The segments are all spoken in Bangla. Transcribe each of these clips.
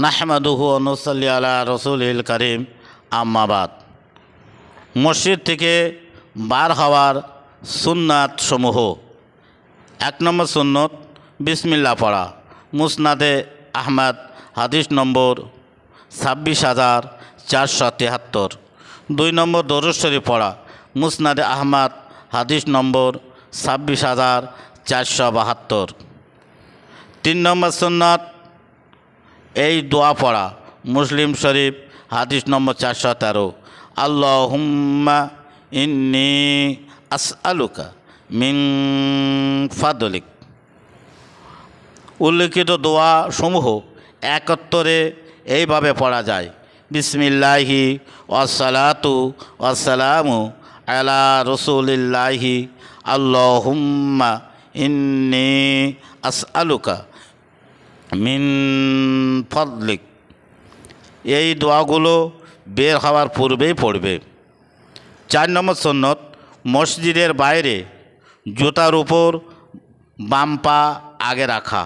নাহমাদুহু অনুসল্লি আলা রসুল করিম আম্মাবাদ মসজিদ থেকে বার হওয়ার সুন্নাত সমূহ এক নম্বর সুন্নত বিসমিল্লা পড়া মুসনাদে আহমদ হাদিস নম্বর ছাব্বিশ হাজার চারশো তিয়াত্তর দুই নম্বর দরুশ্বরী পড়া মুসনাদে আহমদ হাদিস নম্বর ছাব্বিশ হাজার চারশো বাহাত্তর তিন নম্বর সুন্নত এই দোয়া পড়া মুসলিম শরীফ হাদিস নম্বর চারশো তেরো আল্লাহ হুম্মা ইন্নি আস আলুকা মিং ফাদলিক উল্লিখিত দোয়া সমূহ একত্তরে এইভাবে পড়া যায় বিসমিল্লাহি ওসালাতু ওসালামু আলা রসুলিল্লাহি হুম্মা ইন্নি আস আলুকা মিন ফদলিক এই দোয়াগুলো বের হওয়ার পূর্বেই পড়বে চার নম্বর সন্ন্যত মসজিদের বাইরে জুতার উপর বাম পা আগে রাখা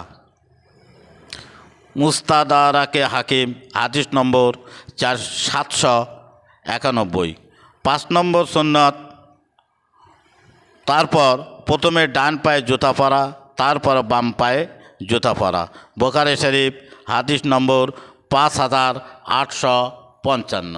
মুস্তাদারাকে হাকিম আদিশ নম্বর চার সাতশো একানব্বই পাঁচ নম্বর সন্ন্যত তারপর প্রথমে ডান পায়ে জুতা পরা তারপর বাম পায়ে জুতাপাড়া বোকারে শরীফ হাদিস নম্বর পাঁচ হাজার আটশো পঞ্চান্ন